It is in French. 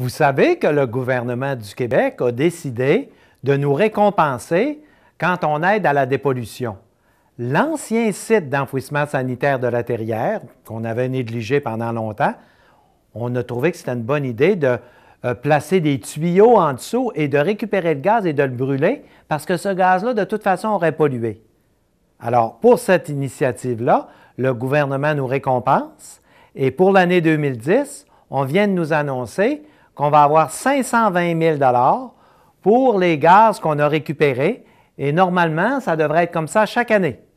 Vous savez que le gouvernement du Québec a décidé de nous récompenser quand on aide à la dépollution. L'ancien site d'enfouissement sanitaire de la Terrière, qu'on avait négligé pendant longtemps, on a trouvé que c'était une bonne idée de euh, placer des tuyaux en dessous et de récupérer le gaz et de le brûler parce que ce gaz-là, de toute façon, aurait pollué. Alors, pour cette initiative-là, le gouvernement nous récompense et pour l'année 2010, on vient de nous annoncer qu'on va avoir 520 000 pour les gaz qu'on a récupérés. Et normalement, ça devrait être comme ça chaque année.